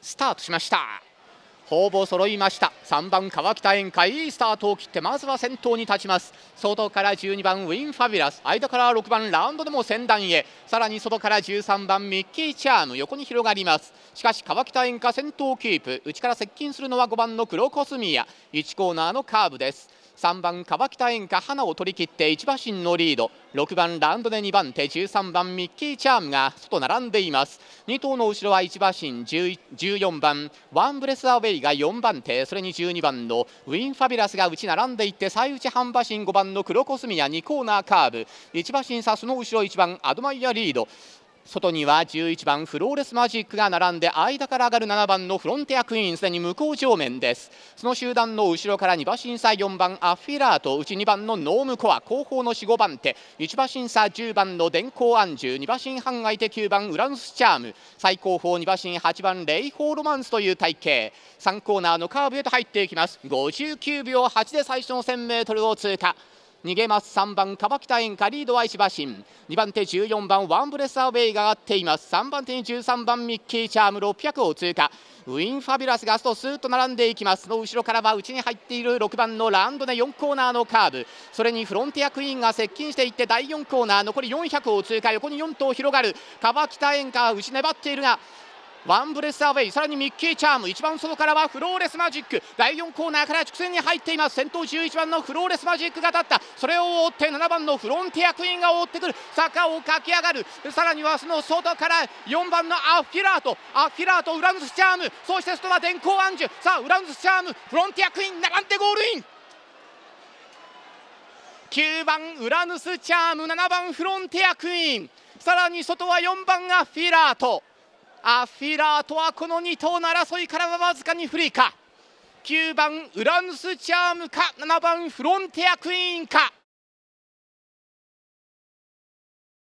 スタートしましたほぼ揃いました3番川北宴会いいスタートを切ってまずは先頭に立ちます外から12番ウィン・ファビュラス間から6番ラウンドでも先段へさらに外から13番ミッキー・チャーム横に広がりますしかし川北宴会先頭キープ内から接近するのは5番の黒コスミヤ1コーナーのカーブです3番川北演歌花を取り切って1馬身のリード6番ラウンドで2番手13番ミッキーチャームが外並んでいます2頭の後ろは1馬身14番ワンブレスアウェイが4番手それに12番のウィンファビュラスが内並んでいって最内半馬身5番の黒コスミア2コーナーカーブ1馬身差その後ろ1番アドマイヤリード外には11番フローレスマジックが並んで間から上がる7番のフロンティアクイーンすでに向こう上面ですその集団の後ろから2馬身差4番アフィラート内2番のノームコア後方の45番手1馬身差10番の電光安住2馬身半相手9番ウランスチャーム最高峰2馬身8番レイホーロマンスという体系3コーナーのカーブへと入っていきます59秒8で最初の 1000m を通過逃げます3番川北園カリードは石橋新2番手14番ワンブレスアウェイが上がっています3番手に13番ミッキーチャーム600を通過ウィンファビュラスがストスーッと並んでいきますの後ろからは内に入っている6番のランドネ4コーナーのカーブそれにフロンティアクイーンが接近していって第4コーナー残り400を通過横に4頭広がる川北園か牛粘っているがワンブレスアウェイさらにミッキーチャーム一番外からはフローレスマジック第4コーナーから直線に入っています先頭11番のフローレスマジックが立ったそれを追って7番のフロンティアクイーンが追ってくる坂を駆け上がるさらにはその外から4番のアフィラートアフィラートウランズスチャームそして外は電光アンジュさあウランズスチャームフロンティアクイーン並んでゴールイン9番ウラヌスチャーム7番フロンティアクイーンさらに外は4番がフィラートアフィラーとはこの2頭の争いからはわずかに不利か9番ウラヌスチャームか7番フロンティアクイーンか